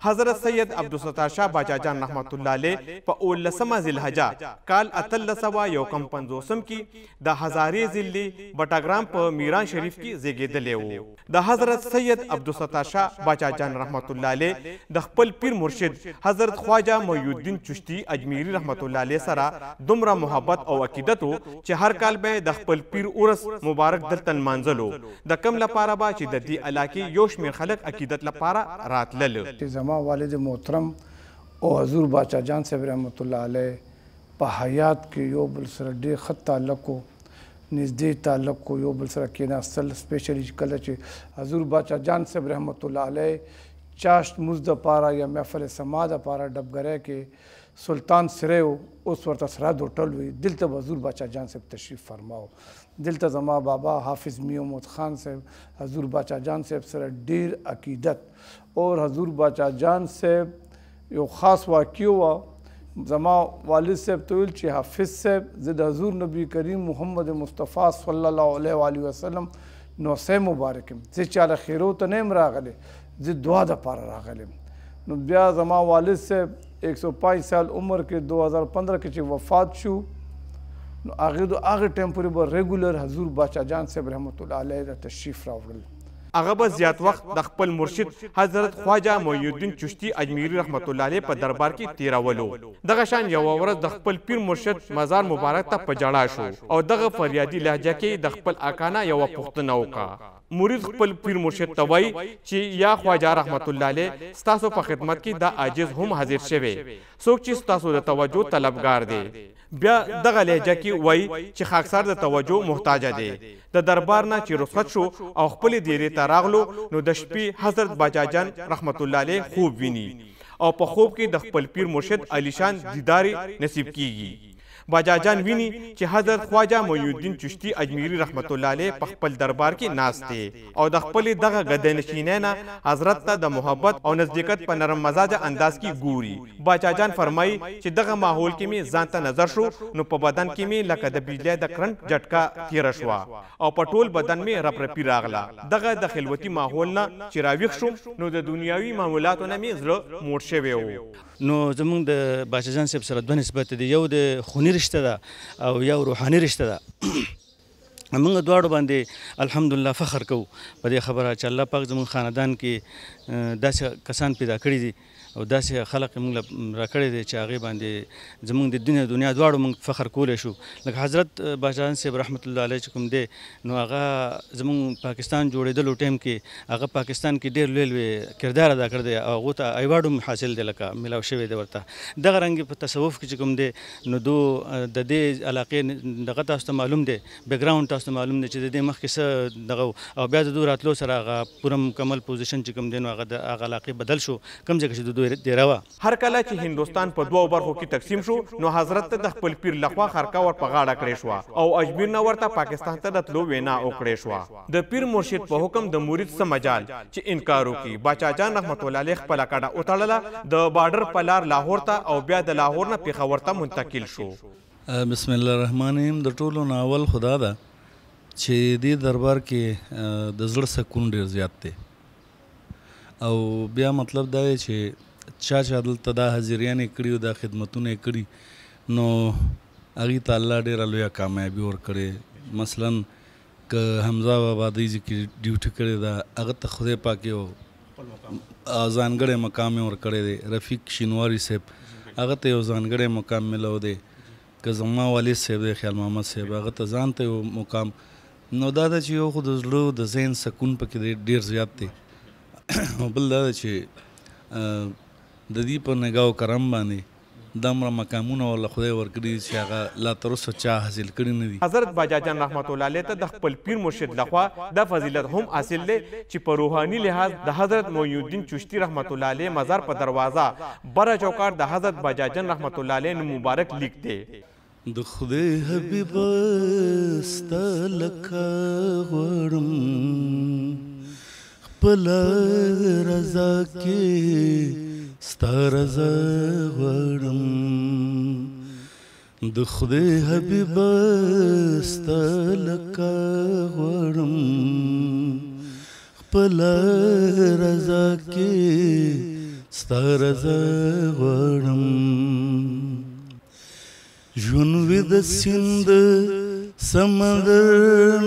حضرت سید عبدالستار شاه باجاجان رحمت الله علیه په اولسمه ذلحجه کال اتلسوا یو کم پنځوسم کې د هزارې ضلع بټاګرام په میران شریف کې زیږېدلی و د حضرت سید عبدالستار شاه باجاجان رحمت الله علیه د خپل پیر مرشد حضرت خواجه محیالدین چشتي اجمیری رحمت الله علیه سره دومره محبت او عقیدت و چې هر کال به د خپل پیر اورس مبارک دلته لمانځل د کم لپاره به چې د دې علاقې یو شمېر خلک عقیدت لپاره راتلل मामा वालिद मोहतरम और हजूर बादशाह जान साहब रहमत पहायात के यो डे ख़त तल्लक को नज़दे तल्लक को यो बलसरा के नसल स्पेशली कलच हजूर बादशाह जान साहब रहमत लाश मुजद पारा या महफल समाज पारा डबगरे के سلطان سره و اوس ورته سرحد هوټل وي دلته حضور باچا جان صاحب تشریف فرماو دلته زما بابا حافظ میو محمد خان صاحب حضور باچا جان صاحب سره ډیر عقیدت اور حضور باچا جان صاحب یو خاص واقع و زما والد صاحب ته ویل چې حافظ صاحب زه د حضور نبی کریم محمد مصطفی صلی الله علیه و علیه وسلم نوسه مبارکم زه چاله خیرو ته نه راغلی زه دعا د پاره راغلی نو بیا زما والد صاحب 105 سال عمر کې 2015 کې چې وفات شو نو هغه د هغه ټیم پورې به ریګولر حضور باچا جان صاحب رحمت الله علیه د تشریف راوړل هغه به زیات وخت د خپل مرشد حضرت خواجه محی الدین چشتي اجمیری رحمت الله علیه په دربار کې تیرولو دغه شان یو ورځ د خپل پیر مرشد مزار مبارک ته په جړا شو او دغه فریادي لهجه کې د خپل اکانا یو پښتنه وکړه مرید خپل پیر مرشد ته وای چې یا خواجه رحمت الله علیه ستاسو په خدمت کې دا عاجز هم حاضر شوی څوک چې ستاسو د توجه طلبګار دی بیا دغه لهجه کې وای چې خاکسار د توجه محتاج دی د دربار نه چې رخصت شو او خپل دیرې ته راغلو نو د شپې حضرت باجا جان رحمت الله علیه خوب ویني او په خوب کې د خپل پیر مرشد علیشان دیدار نصیب کیږي باجا جان ویني چې حضرت خواجه معین الدین چشتی اجمیری رحمت الله علیه په خپل دربار کې ناست دی او د خپل دغه غدنشینانه حضرت ته د محبت او نزدېکت په نرم مزاجه انداز کې ګوري باچا جان فرمایي چې دغه ماحول کې می ځان ته نظر شو نو په بدن کې می لکه د بجلی د کرنټ جټکا تیر شو او په ټول بدن می رپ رپی راغله دغه د خلوتی ماحول نه چې راویښ شوم نو د دنیاوي معاملاتو نه می زړه موړ شوی وو نو زمونږ د باچا جان صاحب سره دوه نسبت دی یو د خونیر رشته ده او یو روحاني رشته ده موږ دواړو باندې الحمدلله فخر کوو په دې خبره چې الله پاک زموږ خاندان کې داسې کسان پیدا کړي دي او داسې خلق موږ را کړی دي چې هغه باندې زموږ د دنیا دنیا دواړو موږ فخر کولی شو لکه حضرت باجان صاحب رحمت الله علیه کوم دی نو هغه زموږ پاکستان جوړېدلو ټیم کې هغه پاکستان کې ډېر لوی لوی کردار ادا کړی دی او هغه ته ایوارډ حاصل دی لکه ملاو شوی دی ورته دغه رنګ په تصوف کې کوم دی نو دو د دې علاقې دغه تاسو معلوم دی بیک ګراوند تاسو معلوم دي چې د دې مخکې څه دغه او بیا د دوه راتلو سره هغه پوره مکمل پوزیشن چې کوم دی نو هغه د هغه علاقې بدل شو کوم ځای چې د دوی دیراوه هر کله چې هندستان په دوو برخو کې تقسیم شو نو حضرت د خپل پیر لخوا خرکا ور په غاړه کړې شو او اجمیر نو ورته پاکستان ته راتلو وینا وکړې شو د پیر مرشد په حکم د مرید سم مجال چې انکار وکي باچا جان رحمت الله علیه خپل کډه وتړله د بارډر پلار لاهور ته او بیا د لاهور نه پیښور ته منتقل شو بسم الله الرحمن الرحیم د ټولو ناول خدا ده چې دې دربار کې د زړه سکون ډیر زیات دی او بیا مطلب دا دی چې چا چا دلته دا حاضریانې کړي او دا خدمتونه کړي نو هغې ته الله ډېره لویه کامیابي ورکړې مثلا که حمزه بابا دی چې ډیوټي کړې ده هغه ته خدای پاک یو ځانګړی مقام یې ورکړی دی رفیق شینواري صاحب هغه ته یو ځانګړی مقام ملو دی که زما والد صاحب دی خیال محمد صاحب هغه ته ځان ته یو مقام نو دا د چې یو خو د زړه د ذهن سکون پکې ډیر زیات دی او بل دا چې د دې په نگاو کرم باندې دمره مقامونه ول خدای ورکړي چې هغه لا تر اوسه چا حاصل کړی نه دي حضرت باجا جان رحمت الله علیه ته د خپل پیر مرشد لخوا د فضیلت هم حاصل دی چې په روحاني لحاظ د حضرت معین الدین چشتی رحمت الله علیه مزار په دروازه بره چوکار د حضرت باجا جان رحمت الله علیه مبارک لیک دی د خدای حبیب ست لکه ورم خپل رضا کې ست رضا ورم د خدای حبیب ست لکه ورم خپل رضا کې ست رضا ورم ژوند د سند سمندر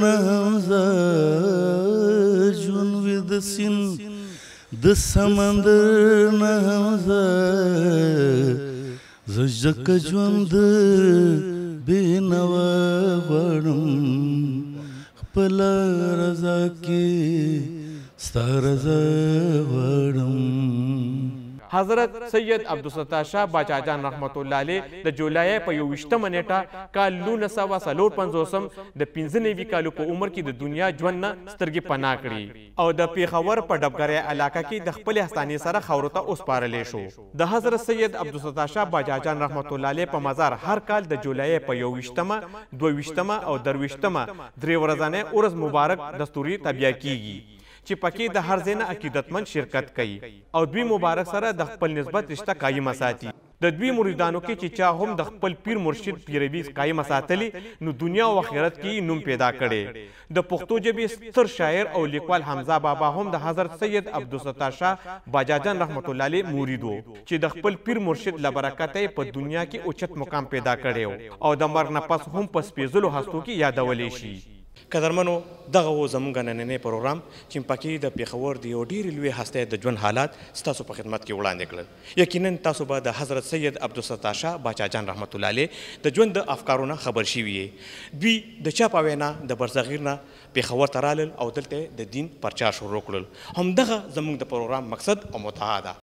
نهزا ژوند د سند د سمندر نهزا زجک ژوند بینو غړم خپل رضا کې ستاره زړم حضرت سید عبدالستار شاه باچا جان رحمت الله علیه د جولای په یوویشتمه نیټه کال نولس سوه څلور پنځوسم د پنځه نوي کالو په عمر کې د دنیا ژوند نه سترګې پناه کړي او د پیښور په ډبګرۍ علاقه کې د خپلې هستانې سره خاورو ته وسپارلی شو د حضرت سید عبدالستار شاه باچا جان رحمت الله علیه په مزار هر کال د جولای په یوویشتمه دوویشتمه او درویشتمه درې ورځانه ورځ مبارک دستوري تبیه کیږي چې پکې د هر ځای نه عقیدتمن شرکت کوي او دوی مبارک سره د خپل نسبت رشته قایمه ساتي د دوی مریدانو کې چې چا هم د خپل پیر مرشد پیروي قائم ساتلی نو دنیا او آخرت کې نوم پیدا کړي د پښتو ژبې ستر شاعر او لیکوال حمزه بابا هم د حضرت سید عبدالستار شاه باجاجان رحمت الله علیه مرید وو چې د خپل پیر مرشد لبرکته په دنیا کې اوچت مقام پیدا کړي او د مرګ نه پس هم په سپېزلو هستو کې یادولې شي قدرمنو دغه و زمونږ نننې پروګرام چې پکې د پیښور د یو ډیر لوی هسته د ژوند حالات ستاسو په خدمت کې وړاندې کړل یقینا تاسو به د حضرت سید عبدالستار شاه باچا جان رحمت الله علیه د ژوند د افکارونو خبر شي وي دوی د چا په وینا د برزغیر نه پیښور ترالل او دلته د دین پرچا شروع کړل همدغه زمونږ د پروګرام مقصد او متعاده